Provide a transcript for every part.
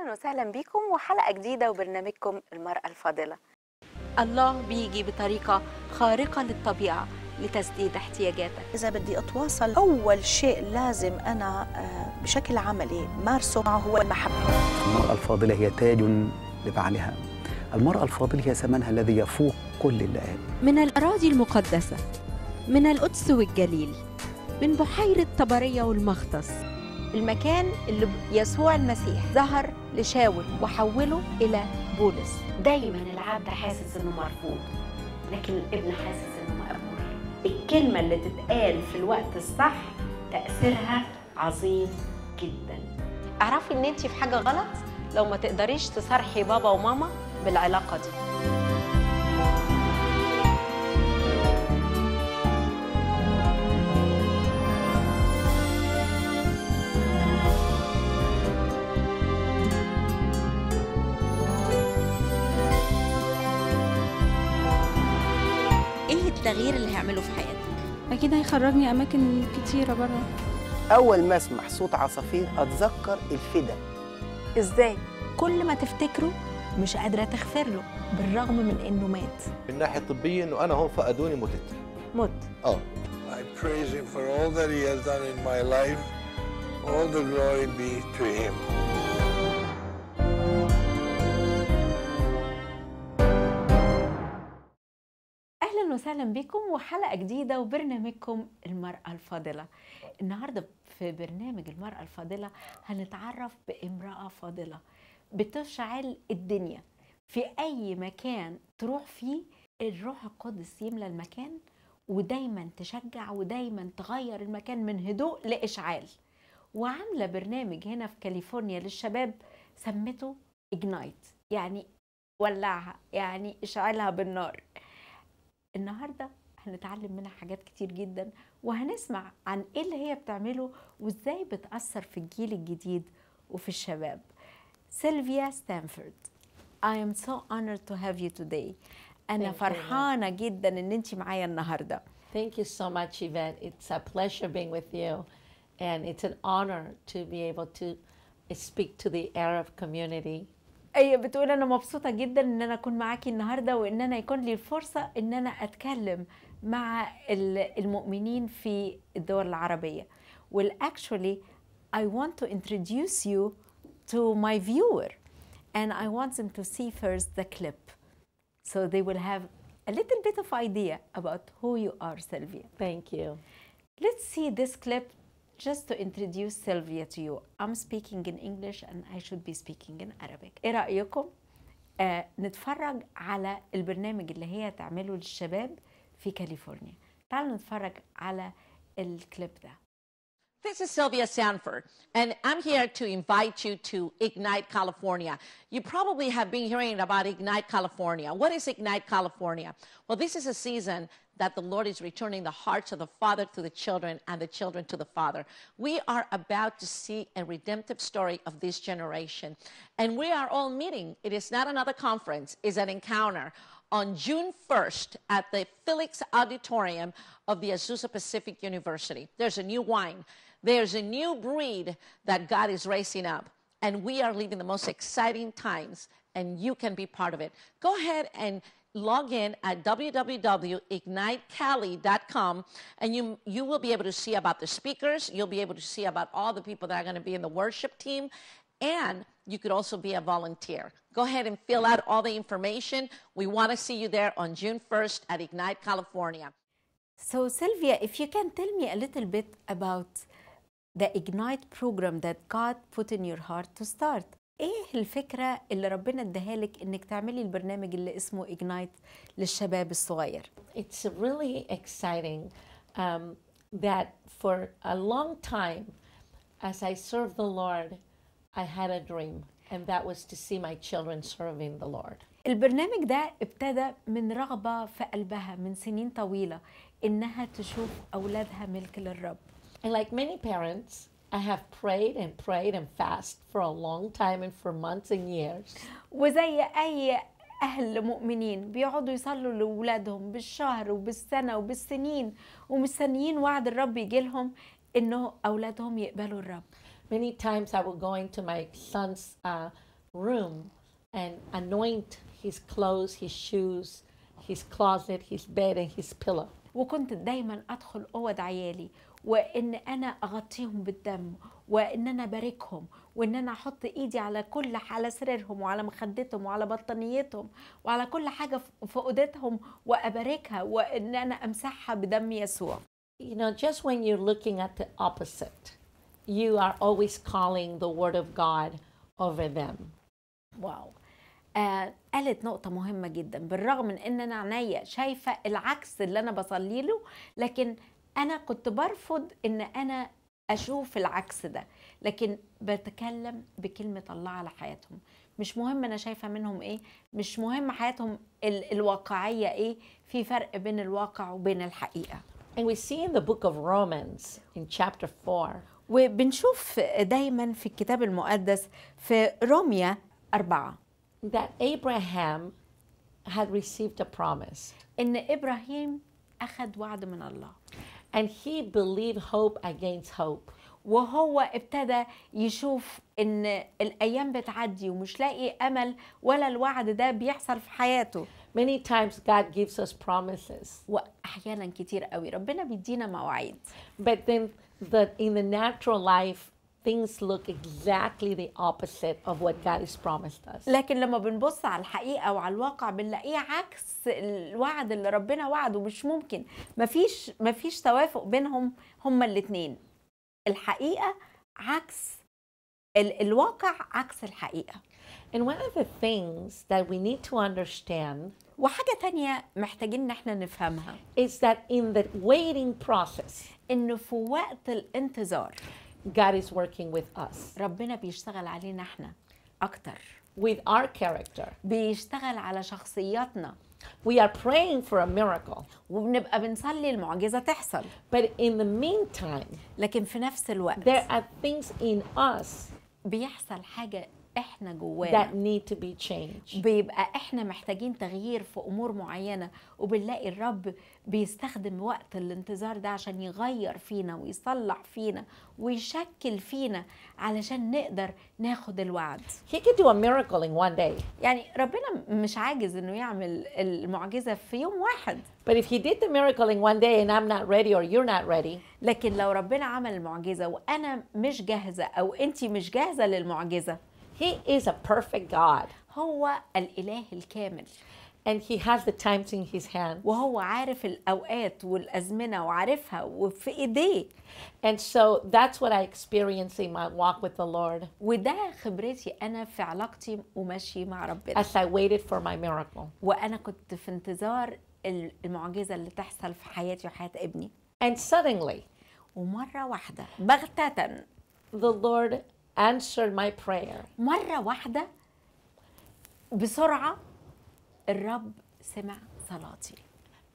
اهلا وسهلا بيكم وحلقه جديده وبرنامجكم المراه الفاضله الله بيجي بطريقه خارقه للطبيعه لتسديد احتياجاتك إذا بدي أتواصل أول شيء لازم أنا آه، بشكل عملي مارسه معه هو المحبة المرأة الفاضلة هي تاج لبعلها المرأة الفاضلة هي ثمنها الذي يفوق كل اللئام من الأراضي المقدسة من القدس والجليل من بحيرة طبرية والمختص المكان اللي يسوع المسيح ظهر لشاول وحوله إلى بولس دايما العبد حاسس إنه مرفوض لكن الابن حاسس إنه مقبول الكلمة اللي تتقال في الوقت الصح تأثيرها عظيم جدا اعرفي ان انت في حاجه غلط لو ما تقدريش تصارحي بابا وماما بالعلاقه دي التغيير اللي هيعمله في حياتي اكيد هيخرجني اماكن كتيره بره اول ما اسمع صوت عصافير اتذكر الفدا ازاي كل ما تفتكره مش قادره تغفر له بالرغم من انه مات من الناحيه الطبيه انه انا هون فقدوني متت مت اه I praise him for all that he has done in my life. All the glory be to him. وسهلا بكم وحلقة جديدة وبرنامجكم المرأة الفاضلة النهاردة في برنامج المرأة الفاضلة هنتعرف بامرأة فاضلة بتشعل الدنيا في أي مكان تروح فيه الروح القدس يملى المكان ودايما تشجع ودايما تغير المكان من هدوء لإشعال وعاملة برنامج هنا في كاليفورنيا للشباب سمته إجنايت يعني ولعها يعني اشعلها بالنار النهارده هنتعلم منها حاجات كتير جدا وهنسمع عن ايه اللي هي بتعمله وازاي بتأثر في الجيل الجديد وفي الشباب سيلفيا ستانفورد I am so honored to have you today أنا Thank فرحانة you. جدا إن أنت معايا النهاردة Thank you so much Yvette It's a pleasure being with you and it's an honor to be able to speak to the Arab community اي بتقول انا مبسوطه جدا ان انا اكون معاكي النهارده وان انا يكون لي الفرصه ان انا اتكلم مع المؤمنين في الدول العربيه well actually I want to introduce you to my viewer and I want them to see first the clip so they will have a little bit of idea about who you are Sylvia thank you let's see this clip just to introduce Sylvia to you I'm speaking in English and I should be speaking in Arabic إيه رأيكم آه نتفرج على البرنامج اللي هي تعمله للشباب في كاليفورنيا تعالوا نتفرج على الكليب ده This is Sylvia Sanford, and I'm here to invite you to Ignite California. You probably have been hearing about Ignite California. What is Ignite California? Well, this is a season that the Lord is returning the hearts of the father to the children and the children to the father. We are about to see a redemptive story of this generation. And we are all meeting. It is not another conference, it's an encounter on June 1st at the Felix Auditorium of the Azusa Pacific University. There's a new wine. There's a new breed that God is raising up. And we are living the most exciting times, and you can be part of it. Go ahead and log in at www.ignitecali.com and you you will be able to see about the speakers you'll be able to see about all the people that are going to be in the worship team and you could also be a volunteer go ahead and fill out all the information we want to see you there on june 1st at ignite california so sylvia if you can tell me a little bit about the ignite program that god put in your heart to start ايه الفكره اللي ربنا اداها لك انك تعملي البرنامج اللي اسمه اجنايت للشباب الصغير It's really exciting um, that for a long time as I serve the Lord I had a dream and that was to see my children serving the Lord البرنامج ده ابتدى من رغبة في قلبها من سنين طويلة إنها تشوف أولادها ملك للرب. And like many parents, I have prayed and prayed and fasted for a long time and for months and years. وزي أي أهل مؤمنين بيقعدوا يصلوا لأولادهم بالشهر وبالسنة وبالسنين ومستنيين وعد الرب يجي لهم إنه أولادهم يقبلوا الرب. Many times I would go into my son's uh, room and anoint his clothes, his shoes, his closet, his bed and his pillow. وكنت دايما أدخل أوض عيالي وان انا اغطيهم بالدم وان انا باركهم وان انا احط ايدي على كل على سريرهم وعلى مخدتهم وعلى بطانيتهم وعلى كل حاجه في اوضتهم واباركها وان انا امسحها بدم يسوع You know, just when you're looking at the opposite, you are always calling the word of God over them. Wow. آه قالت نقطة مهمة جدا بالرغم من ان انا عينيا شايفة العكس اللي انا بصلي له لكن انا كنت برفض ان انا اشوف العكس ده لكن بتكلم بكلمه الله على حياتهم مش مهم انا شايفه منهم ايه مش مهم حياتهم ال الواقعيه ايه في فرق بين الواقع وبين الحقيقه And we see in the book of Romans in chapter 4 وبنشوف دايما في الكتاب المقدس في روميا أربعة that Abraham had received a promise إن إبراهيم أخذ وعد من الله and he believed hope against hope وهو ابتدى يشوف ان الايام بتعدي ومش لاقي امل ولا الوعد ده بيحصل في حياته Many times God gives us promises. واحيانا كتير قوي ربنا بيدينا مواعيد. But then the, in the natural life things look exactly the opposite of what God has promised us. لكن لما بنبص على الحقيقة وعلى الواقع بنلاقيه عكس الوعد اللي ربنا وعده مش ممكن مفيش مفيش توافق بينهم هما الاثنين الحقيقة عكس ال الواقع عكس الحقيقة And one of the things that we need to understand وحاجة تانية محتاجين ان احنا نفهمها is that in the waiting process انه في وقت الانتظار God is working with us. ربنا بيشتغل علينا احنا اكتر. With our character. بيشتغل على شخصياتنا. We are praying for a miracle. وبنبقى بنصلي المعجزة تحصل. But in the meantime, لكن في نفس الوقت there are things in us بيحصل حاجة احنا جوانا that need to be changed. بيبقى احنا محتاجين تغيير في امور معينه وبنلاقي الرب بيستخدم وقت الانتظار ده عشان يغير فينا ويصلح فينا ويشكل فينا علشان نقدر ناخد الوعد. He could do a miracle in one day. يعني ربنا مش عاجز انه يعمل المعجزه في يوم واحد. But if he did the miracle in one day and I'm not ready or you're not ready. لكن لو ربنا عمل المعجزه وانا مش جاهزه او انت مش جاهزه للمعجزه He is a perfect God. هو الإله الكامل. And he has the times in his hands. وهو عارف الأوقات والأزمنة وعارفها وفي إيديه. And so that's what I experience in my walk with the Lord. وده خبرتي أنا في علاقتي ومشي مع ربنا. As I waited for my miracle. وأنا كنت في انتظار المعجزة اللي تحصل في حياتي وحياة ابني. And suddenly. ومرة واحدة بغتة. The Lord answered my prayer. مرة واحدة بسرعة الرب سمع صلاتي.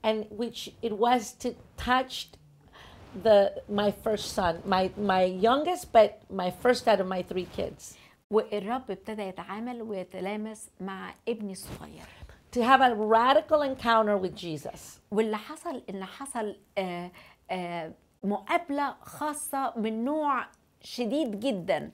And which it was to touch the my first son, my my youngest, but my first out of my three kids. والرب ابتدى يتعامل ويتلامس مع ابني الصغير. To have a radical encounter with Jesus. واللي حصل ان حصل مقابلة خاصة من نوع شديد جدا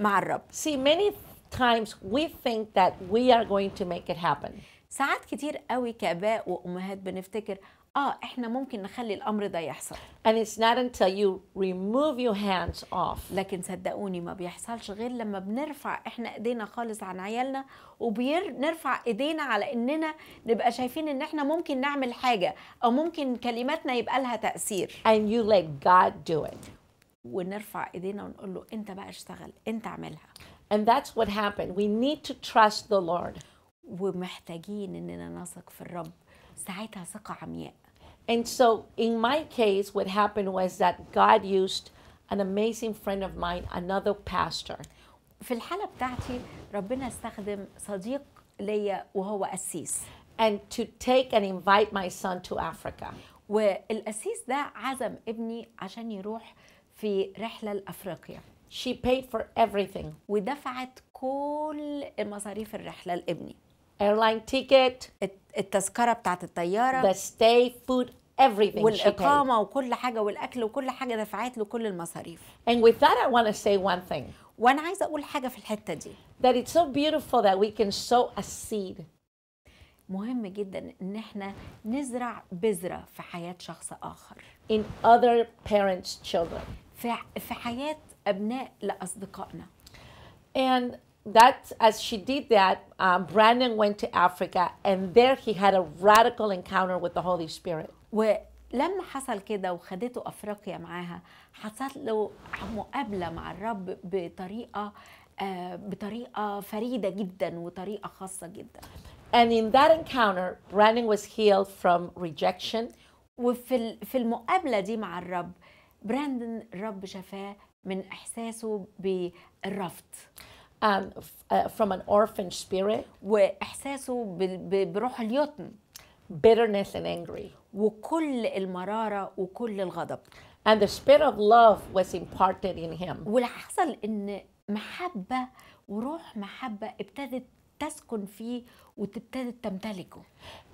مع الرب. See many times we think that we are going to make it happen. ساعات كتير قوي كآباء وأمهات بنفتكر اه احنا ممكن نخلي الامر ده يحصل and it's not until you remove your hands off لكن صدقوني ما بيحصلش غير لما بنرفع احنا ايدينا خالص عن عيالنا وبنرفع ايدينا على اننا نبقى شايفين ان احنا ممكن نعمل حاجه او ممكن كلماتنا يبقى لها تاثير and you let God do it ونرفع ايدينا ونقول له انت بقى اشتغل انت اعملها and that's what happened we need to trust the lord ومحتاجين اننا نثق في الرب ساعتها ثقه عمياء and so in my case what happened was that god used an amazing friend of mine another pastor في الحاله بتاعتي ربنا استخدم صديق ليا وهو قسيس and to take and invite my son to Africa والقسيس ده عزم ابني عشان يروح في رحلة لأفريقيا She paid for everything ودفعت كل مصاريف الرحلة لابني airline ticket التذكرة بتاعت الطيارة the stay food everything والإقامة she paid. وكل حاجة والأكل وكل حاجة دفعت له كل المصاريف and with that I want to say one thing وأنا عايزة أقول حاجة في الحتة دي that it's so beautiful that we can sow a seed مهم جدا ان احنا نزرع بذره في حياه شخص اخر in other parents children في في حياه ابناء لاصدقائنا. And that as she did that, uh, Brandon went to Africa, and there he had a radical encounter with the Holy Spirit. ولما حصل كده وخدته افريقيا معاها حصل له مقابله مع الرب بطريقه بطريقه فريده جدا وطريقه خاصه جدا. And in that encounter, Brandon was healed from rejection. وفي في المقابله دي مع الرب براندن الرب شفاه من إحساسه بالرفض and um, uh, from an orphan spirit وإحساسه بروح اليتم bitterness and angry وكل المرارة وكل الغضب and the spirit of love was imparted in him واللي حصل إن محبة وروح محبة ابتدت تسكن فيه وتبتدي تمتلكه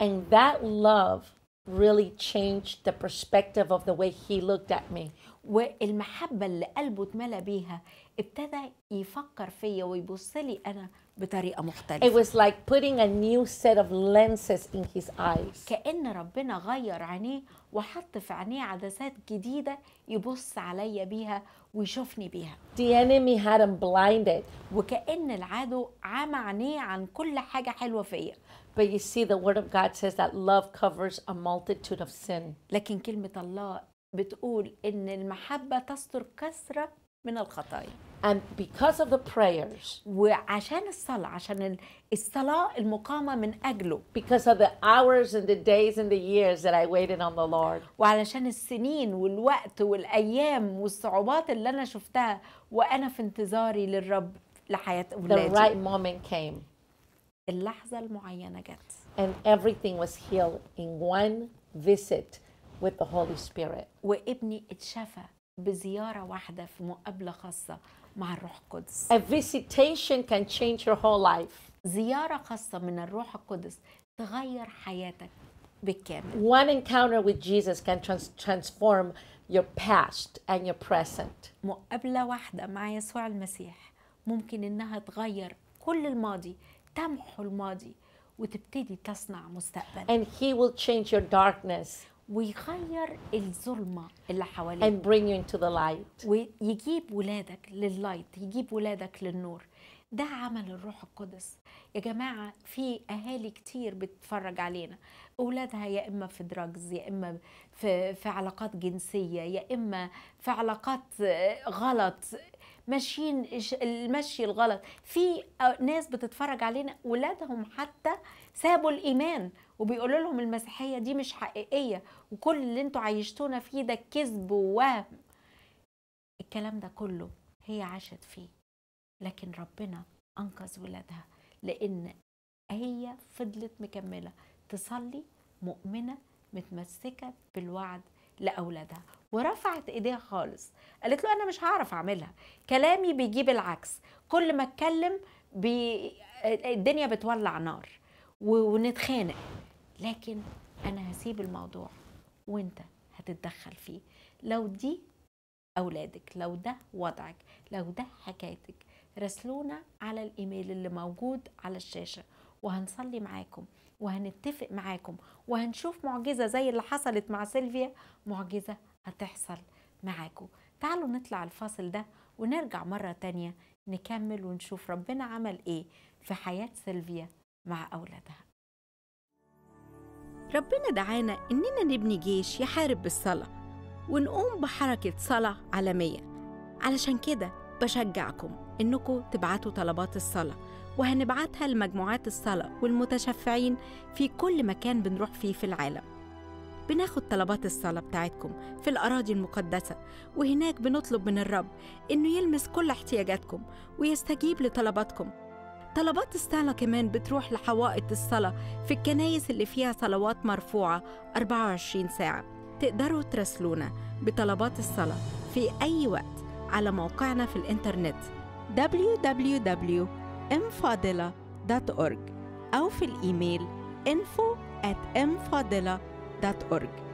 and that love really changed the perspective of the way he looked at me. والمحبة اللي قلبه اتملى بيها ابتدى يفكر فيا ويبص لي أنا بطريقة مختلفة. It was like putting a new set of lenses in his eyes. كأن ربنا غير عينيه وحط في عينيه عدسات جديدة يبص عليا بيها ويشوفني بيها. The enemy had him blinded. وكأن العدو عمى عينيه عن كل حاجة حلوة فيا. But you see, the Word of God says that love covers a multitude of sin. لكن كلمة الله بتقول إن المحبة تستر كثرة من الخطايا. And because of the prayers, وعشان الصلاة عشان الصلاة المقامة من أجله because of the hours and the days and the years that I waited on the Lord وعلشان السنين والوقت والأيام والصعوبات اللي أنا شفتها وأنا في انتظاري للرب لحياة أولادي the right moment came اللحظة المعينة جت. And everything was healed in one visit with the Holy Spirit. وابني اتشفى بزيارة واحدة في مقابلة خاصة مع الروح القدس. A visitation can change your whole life. زيارة خاصة من الروح القدس تغير حياتك بالكامل. One encounter with Jesus can trans transform your past and your present. مقابلة واحدة مع يسوع المسيح ممكن إنها تغير كل الماضي تمحو الماضي وتبتدي تصنع مستقبل and he will change your darkness ويغير الظلمه اللي حواليك and bring you into the light ويجيب ولادك لللايت يجيب ولادك للنور ده عمل الروح القدس يا جماعة في أهالي كتير بتتفرج علينا أولادها يا إما في دراجز يا إما في, في علاقات جنسية يا إما في علاقات آه، غلط ماشيين المشي الغلط في آه، ناس بتتفرج علينا ولادهم حتى سابوا الايمان وبيقولوا لهم المسيحيه دي مش حقيقيه وكل اللي انتوا عيشتونا فيه ده كذب ووهم الكلام ده كله هي عاشت فيه لكن ربنا انقذ ولادها لان هي فضلت مكمله تصلي مؤمنه متمسكه بالوعد لاولادها ورفعت ايديها خالص قالت له انا مش هعرف اعملها كلامي بيجيب العكس كل ما اتكلم بي... الدنيا بتولع نار و... ونتخانق لكن انا هسيب الموضوع وانت هتتدخل فيه لو دي اولادك لو ده وضعك لو ده حكايتك راسلونا على الايميل اللي موجود على الشاشه وهنصلي معاكم وهنتفق معاكم وهنشوف معجزة زي اللي حصلت مع سيلفيا معجزة هتحصل معاكم تعالوا نطلع الفاصل ده ونرجع مرة تانية نكمل ونشوف ربنا عمل ايه في حياة سيلفيا مع أولادها ربنا دعانا إننا نبني جيش يحارب بالصلاة ونقوم بحركة صلاة عالمية علشان كده بشجعكم إنكم تبعتوا طلبات الصلاة وهنبعتها لمجموعات الصلاة والمتشفعين في كل مكان بنروح فيه في العالم بناخد طلبات الصلاة بتاعتكم في الأراضي المقدسة وهناك بنطلب من الرب إنه يلمس كل احتياجاتكم ويستجيب لطلباتكم طلبات الصلاة كمان بتروح لحوائط الصلاة في الكنايس اللي فيها صلوات مرفوعة 24 ساعة تقدروا تراسلونا بطلبات الصلاة في أي وقت على موقعنا في الإنترنت www mfadila.org أو في الإيميل info at mfadila.org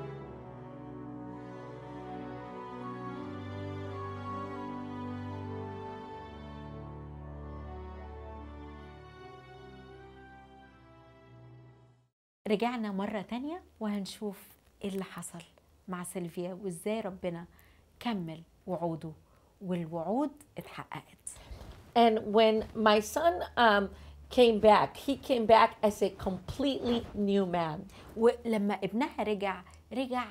رجعنا مرة تانية وهنشوف ايه اللي حصل مع سيلفيا وازاي ربنا كمل وعوده والوعود اتحققت And when my son um, came back, he came back as a completely new man. ولما ابنها رجع رجع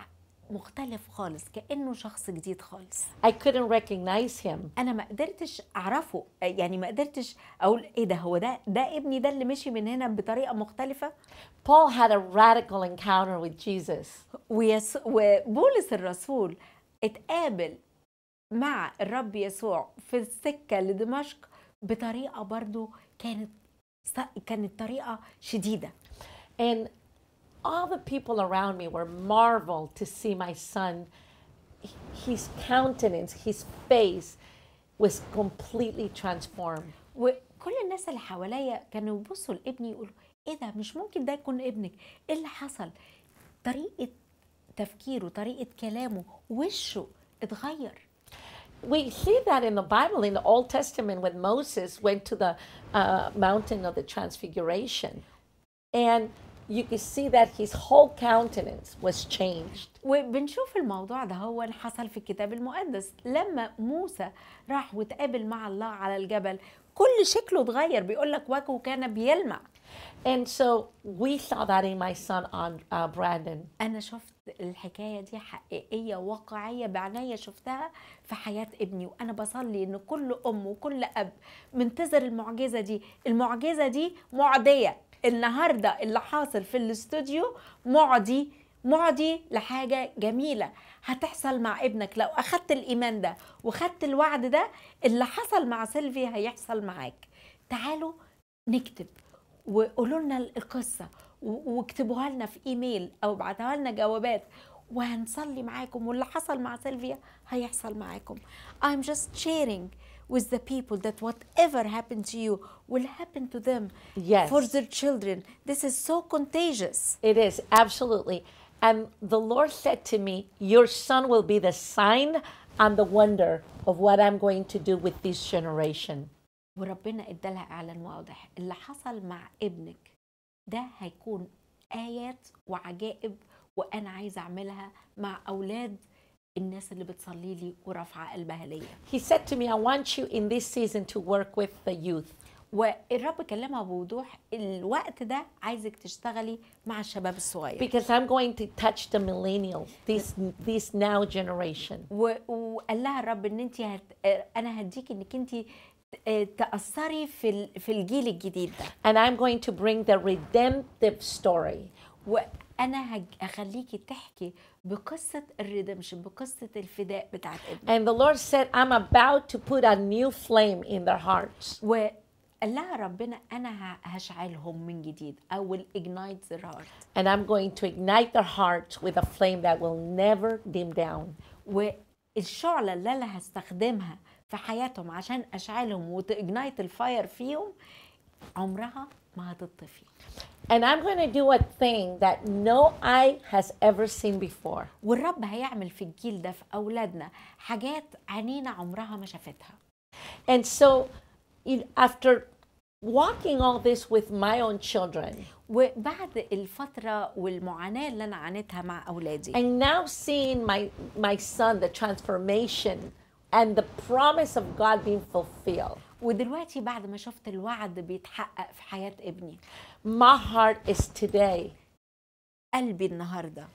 مختلف خالص كانه شخص جديد خالص I couldn't recognize him انا ما قدرتش اعرفه يعني ما قدرتش اقول ايه ده هو ده ده ابني ده اللي مشي من هنا بطريقه مختلفه Paul had a radical encounter with Jesus ويس... وبولس الرسول اتقابل مع الرب يسوع في السكه لدمشق بطريقه برضو كانت كانت طريقه شديده and all the people around me were marveled to see my son his countenance his face was completely transformed وكل الناس اللي حواليا كانوا يبصوا لابني يقولوا ايه ده مش ممكن ده يكون ابنك ايه اللي حصل طريقه تفكيره طريقه كلامه وشه اتغير we see that in the Bible, in the Old Testament, when Moses went to the uh, mountain of the Transfiguration, and you can see that his whole countenance was changed. وبنشوف الموضوع ده هو حصل في الكتاب المقدس لما موسى راح وتقابل مع الله على الجبل كل شكله اتغير بيقول لك وجهه كان بيلمع And so we saw that in my son on uh, Brandon. أنا شفت الحكايه دي حقيقيه واقعيه بعناية شفتها في حياه ابني وانا بصلي ان كل ام وكل اب منتظر المعجزه دي المعجزه دي معديه النهارده اللي حاصل في الاستوديو معدي معدي لحاجه جميله هتحصل مع ابنك لو اخدت الايمان ده وخدت الوعد ده اللي حصل مع سيلفي هيحصل معاك تعالوا نكتب وقولوا لنا القصه واكتبوها لنا في ايميل او ابعتوها لنا جوابات وهنصلي معاكم واللي حصل مع سيلفيا هيحصل معاكم I'm just sharing with the people that whatever happened to you will happen to them yes. for their children this is so contagious it is absolutely and the Lord said to me your son will be the sign and the wonder of what I'm going to do with this generation وربنا ادالها اعلان واضح اللي حصل مع ابنك ده هيكون آيات وعجائب وأنا عايزة أعملها مع أولاد الناس اللي بتصلي لي ورافعة قلبها ليا. He said to me I want you in this season to work with the youth. والرب كلمها بوضوح الوقت ده عايزك تشتغلي مع الشباب الصغير because I'm going to touch the millennials this this now generation وقال لها الرب ان انت هت... انا هديك انك انت تأثري في في الجيل الجديد ده. And I'm going to bring the redemptive story. وأنا هخليكي تحكي بقصة الريدمشن بقصة الفداء And the Lord said I'm about to put a new flame in their hearts. و قال ربنا انا هشعلهم من جديد I will ignite their heart and I'm going to ignite their heart with a flame that will never dim down والشعلة اللي انا هستخدمها في حياتهم عشان اشعلهم وتجنايت الفاير فيهم عمرها ما هتطفي And I'm going to do a thing that no eye has ever seen before. والرب هيعمل في الجيل ده في أولادنا حاجات عنينا عمرها ما شافتها. And so after walking all this with my own children. وبعد الفترة والمعاناة اللي أنا عانيتها مع أولادي. And now seeing my my son the transformation and the promise of God being fulfilled. ودلوقتي بعد ما شفت الوعد بيتحقق في حياة ابني. My heart is today. قلبي النهارده.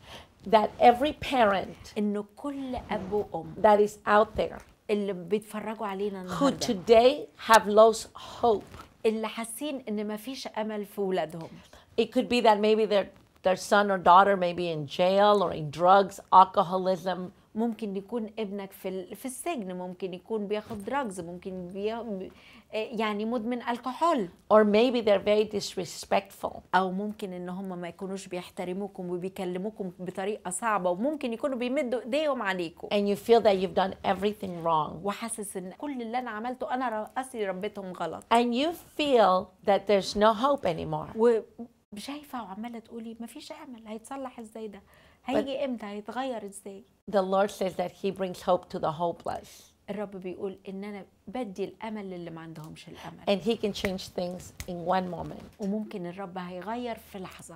That every parent إنه كل أب وأم that is out there اللي بيتفرجوا علينا النهارده who today have lost hope اللي حاسين إن مفيش أمل في ولادهم. It could be that maybe their their son or daughter may be in jail or in drugs, alcoholism, ممكن يكون ابنك في في السجن ممكن يكون بياخد دراجز ممكن بي آه، يعني مدمن الكحول or maybe they're very disrespectful او ممكن ان هم ما يكونوش بيحترموكم وبيكلموكم بطريقه صعبه وممكن يكونوا بيمدوا ايديهم عليكم and you feel that you've done everything wrong وحاسس ان كل اللي انا عملته انا راسي ربيتهم غلط and you feel that there's no hope anymore و شايفه وعماله تقولي مفيش امل هيتصلح ازاي ده هيجي امتى هيتغير ازاي The Lord says that he brings hope to the hopeless. الرب بيقول ان انا بدي الامل للي ما عندهمش الامل. And he can change things in one moment. وممكن الرب هيغير في لحظه.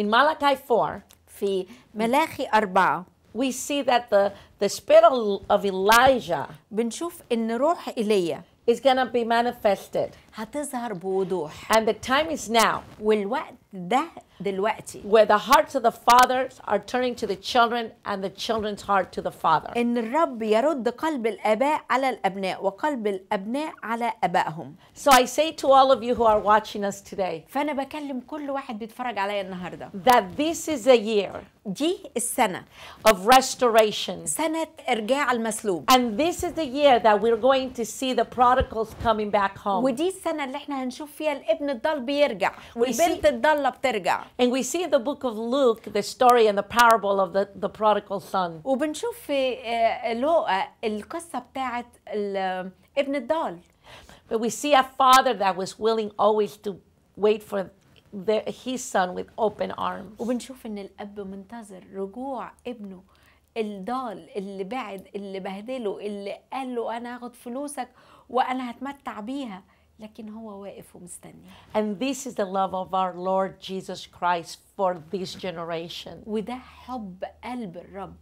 In Malachi 4 في ملاخي 4 we see that the the spirit of Elijah بنشوف ان روح ايليا is gonna be manifested هتظهر بوضوح and the time is now والوقت ده دلوقتي where the hearts of the fathers are turning to the children and the children's heart to the father ان الرب يرد قلب الاباء على الابناء وقلب الابناء على ابائهم so i say to all of you who are watching us today فانا بكلم كل واحد بيتفرج عليا النهارده that this is a year دي السنه of restoration سنه ارجاع المسلوب and this is the year that we're going to see the prodigals coming back home ودي السنه اللي احنا هنشوف فيها الابن الضال بيرجع والبنت الضاله بترجع and we see in the book of Luke the story and the parable of the, the prodigal son وبنشوف في آه، لوقا القصه بتاعت آه، ابن الضال but we see a father that was willing always to wait for the, his son with open arms وبنشوف ان الاب منتظر رجوع ابنه الضال اللي بعد اللي بهدله اللي قال له انا هاخد فلوسك وانا هتمتع بيها لكن هو واقف ومستني and this is the love of our Lord Jesus Christ for this generation وده حب قلب الرب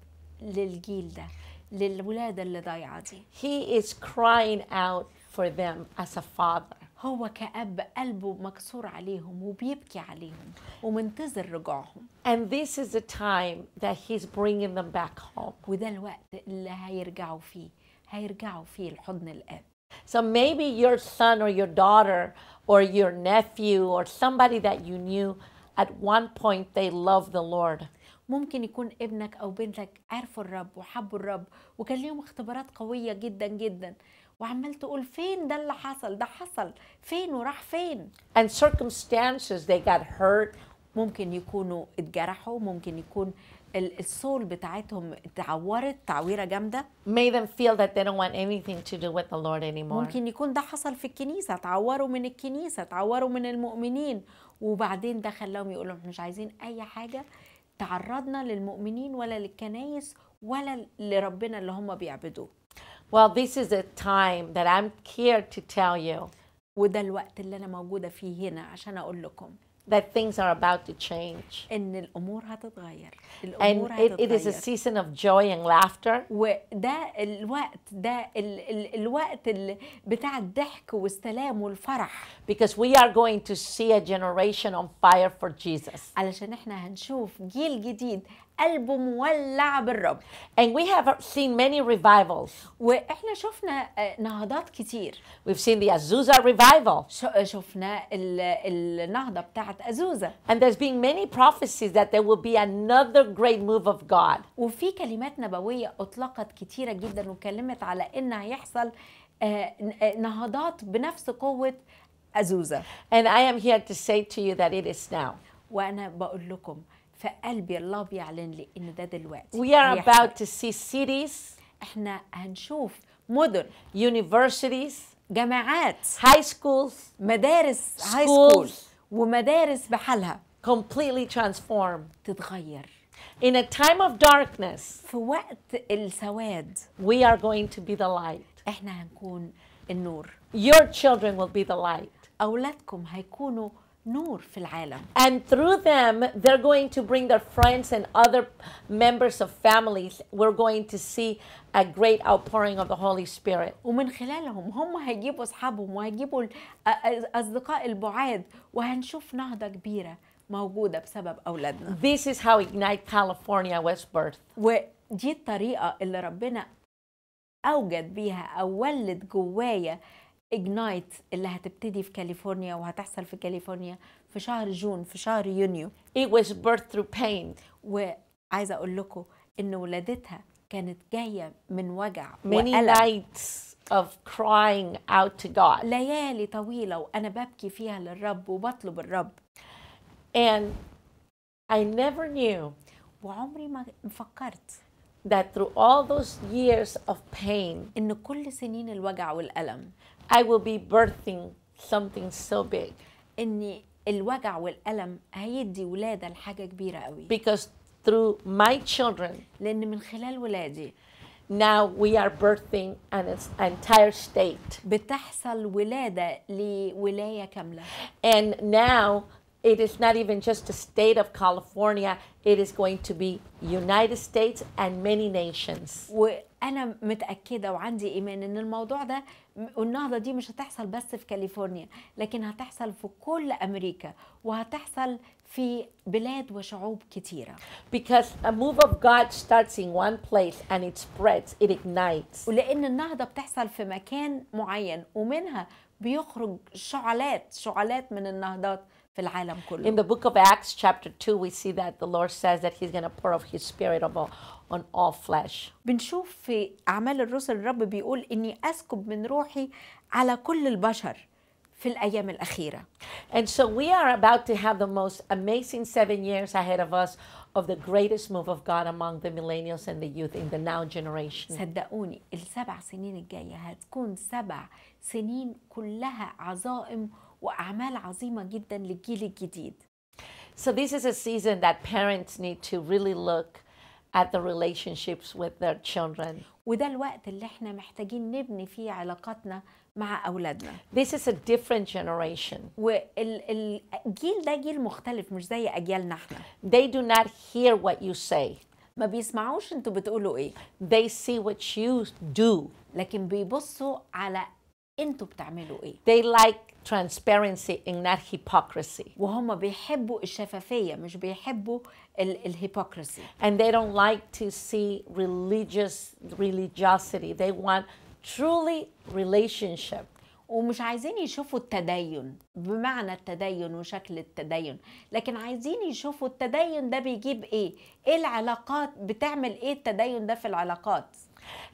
للجيل ده للولادة اللي ضايعة دي he is crying out for them as a father هو كأب قلبه مكسور عليهم وبيبكي عليهم ومنتظر رجوعهم and this is the time that he's bringing them back home وده الوقت اللي هيرجعوا فيه هيرجعوا فيه لحضن الاب So maybe your son or your daughter or your nephew or somebody that you knew at one point they loved the Lord. ممكن يكون ابنك او بنتك عرفوا الرب وحبوا الرب وكان ليهم اختبارات قويه جدا جدا وعمال تقول فين ده اللي حصل ده حصل فين وراح فين and circumstances they got hurt ممكن يكونوا اتجرحوا ممكن يكون السول بتاعتهم اتعورت تعويره جامده made them feel that they don't want anything to do with the Lord anymore ممكن يكون ده حصل في الكنيسه اتعوروا من الكنيسه اتعوروا من المؤمنين وبعدين ده خلاهم يقولوا احنا مش عايزين اي حاجه تعرضنا للمؤمنين ولا للكنايس ولا لربنا اللي هم بيعبدوه Well, this is a time that I'm here to tell you. وده الوقت اللي انا موجوده فيه هنا عشان اقول لكم that things are about to change. إن الأمور هتتغير. الأمور and هتتغير. it is a season of joy and laughter. وده الوقت ده ال, ال, الوقت ال, بتاع الضحك والسلام والفرح. Because we are going to see a generation on fire for Jesus. علشان احنا هنشوف جيل جديد قلبه مولع بالرب and we have seen many revivals واحنا شفنا نهضات كتير we've seen the Azusa revival شفنا النهضة بتاعت أزوزة and there's been many prophecies that there will be another great move of God وفي كلمات نبوية أطلقت كتيرة جدا وكلمت على إن هيحصل نهضات بنفس قوة أزوزة and I am here to say to you that it is now وأنا بقول لكم فقلبي الله بيعلن لي ان ده دلوقتي we are about to see cities احنا هنشوف مدن universities جامعات high schools مدارس high schools ومدارس بحالها completely transform تتغير In a time of darkness, في وقت السواد, we are going to be the light. احنا هنكون النور. Your children will be the light. أولادكم هيكونوا نور في العالم and through them they're going to bring their friends and other members of families we're going to see a great outpouring of the Holy Spirit ومن خلالهم هم هيجيبوا اصحابهم وهيجيبوا اصدقاء البعاد وهنشوف نهضة كبيرة موجودة بسبب أولادنا This is how Ignite California was birthed ودي الطريقة اللي ربنا أوجد بيها أو ولد جوايا اجنايت اللي هتبتدي في كاليفورنيا وهتحصل في كاليفورنيا في شهر جون في شهر يونيو It was birth through pain وعايزه اقول لكم ان ولادتها كانت جايه من وجع Many وألم. nights of crying out to God ليالي طويله وانا ببكي فيها للرب وبطلب الرب and I never knew وعمري ما فكرت that through all those years of pain ان كل سنين الوجع والالم I will be birthing something so big. إن الوجع والألم هيدي ولادة لحاجة كبيرة قوي. Because through my children. لأن من خلال ولادي. Now we are birthing an entire state. بتحصل ولادة لولاية كاملة. And now it is not even just the state of California, it is going to be United States and many nations. وانا متاكده وعندي ايمان ان الموضوع ده والنهضه دي مش هتحصل بس في كاليفورنيا لكن هتحصل في كل امريكا وهتحصل في بلاد وشعوب كتيره because a move of God starts in one place and it spreads it ignites ولان النهضه بتحصل في مكان معين ومنها بيخرج شعلات شعلات من النهضات في العالم كله. In the book of Acts chapter 2 we see that the Lord says that he's going to pour of his spirit on all flesh. بنشوف في أعمال الرسل الرب بيقول إني أسكب من روحي على كل البشر. في الأيام الأخيرة. And so we are about to have the most amazing seven years ahead of us of the greatest move of God among the millennials and the youth in the now generation. صدقوني السبع سنين الجاية هتكون سبع سنين كلها عظائم وأعمال عظيمة جدا للجيل الجديد. So this is a season that parents need to really look at the relationships with their children. وده الوقت اللي احنا محتاجين نبني فيه علاقاتنا مع أولادنا. This is a different generation. والجيل ده جيل مختلف مش زي أجيالنا احنا. They do not hear what you say. ما بيسمعوش انتوا بتقولوا ايه. They see what you do. لكن بيبصوا على انتوا بتعملوا ايه they like transparency and not hypocrisy وهم بيحبوا الشفافيه مش بيحبوا ال الهيبوكرسي and they don't like to see religious religiosity they want truly relationship ومش عايزين يشوفوا التدين بمعنى التدين وشكل التدين لكن عايزين يشوفوا التدين ده بيجيب ايه ايه العلاقات بتعمل ايه التدين ده في العلاقات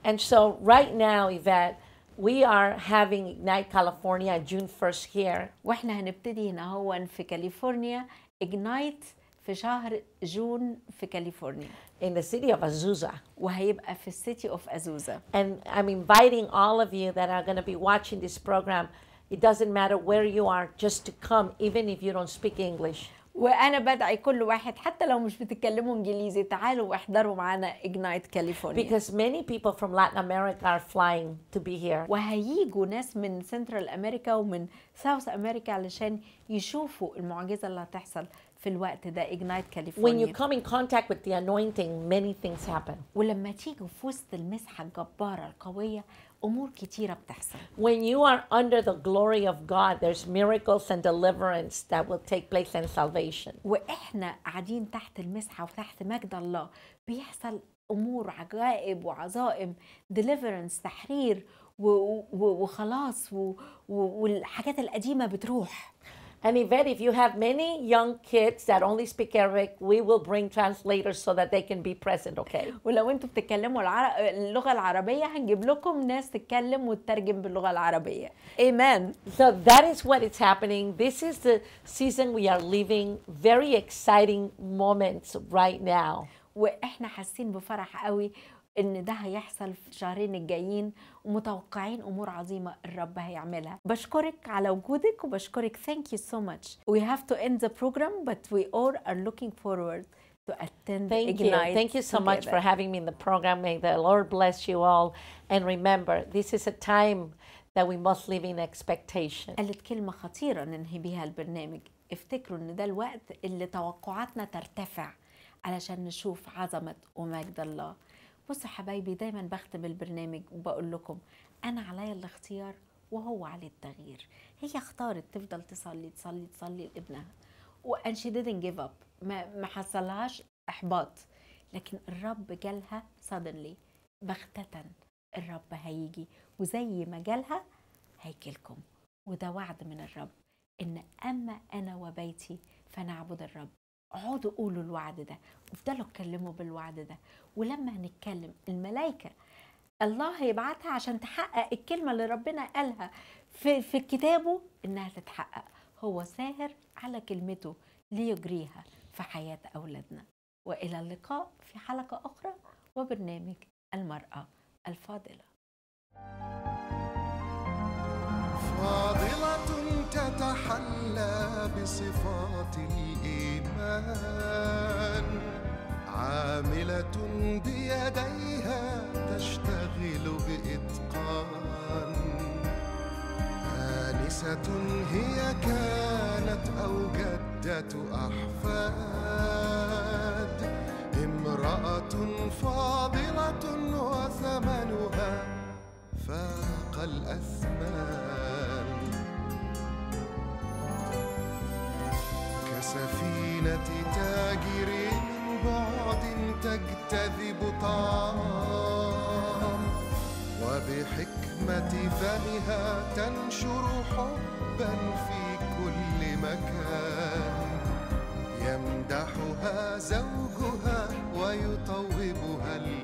and so right now Yvette We are having Ignite California June 1st here. واحنا هنبتدي هنا هون في كاليفورنيا Ignite في شهر جون في كاليفورنيا. In the city of Azusa. وهيبقى في city of Azusa. And I'm inviting all of you that are going to be watching this program. It doesn't matter where you are, just to come, even if you don't speak English. وانا بدعي كل واحد حتى لو مش بتتكلموا انجليزي تعالوا واحضروا معانا اجنايت كاليفورنيا because many people from Latin America are flying to be here وهيجوا ناس من سنترال امريكا ومن ساوث امريكا علشان يشوفوا المعجزه اللي هتحصل في الوقت ده اجنايت كاليفورنيا when you come in contact with the anointing many things happen ولما تيجوا في وسط المسحه الجباره القويه امور كتيره بتحصل when you are under the glory of God there's miracles and deliverance that will take place and salvation واحنا قاعدين تحت المسحه وتحت مجد الله بيحصل امور عجائب وعظائم deliverance تحرير وخلاص والحاجات القديمه بتروح And Yvette, if you have many young kids that only speak Arabic, we will bring translators so that they can be present, okay? ولو انتوا بتتكلموا العر... اللغة العربية هنجيب لكم ناس تتكلم وتترجم باللغة العربية. Amen. So that is what is happening. This is the season we are living. Very exciting moments right now. واحنا حاسين بفرح قوي ان ده هيحصل في الشهرين الجايين ومتوقعين امور عظيمه الرب هيعملها بشكرك على وجودك وبشكرك thank you so much we have to end the program but we all are looking forward to attend thank Ignite you thank you so together. much for having me in the program may the lord bless you all and remember this is a time that we must live in expectation قالت كلمه خطيره ننهي بيها البرنامج افتكروا ان ده الوقت اللي توقعاتنا ترتفع علشان نشوف عظمه ومجد الله بص حبايبي دايما بختم البرنامج وبقول لكم انا عليا الاختيار وهو عليه التغيير هي اختارت تفضل تصلي تصلي تصلي لابنها وان شي didn't give up ما ما حصلهاش احباط لكن الرب جالها suddenly بغتة الرب هيجي وزي ما جالها هيجيلكم وده وعد من الرب ان اما انا وبيتي فنعبد الرب اقعدوا قولوا الوعد ده وافضلوا اتكلموا بالوعد ده ولما هنتكلم الملائكه الله هيبعتها عشان تحقق الكلمه اللي ربنا قالها في في كتابه انها تتحقق هو ساهر على كلمته ليجريها في حياه اولادنا والى اللقاء في حلقه اخرى وبرنامج المراه الفاضله فاضله تتحلى بصفات الإيمان عاملة بيديها تشتغل بإتقان آنسة هي كانت أو جدة أحفاد امرأة فاضلة وثمنها فاق الأثمان سفينة تاجر من بعد تجتذب طعام وبحكمة فمها تنشر حبا في كل مكان يمدحها زوجها ويطوبها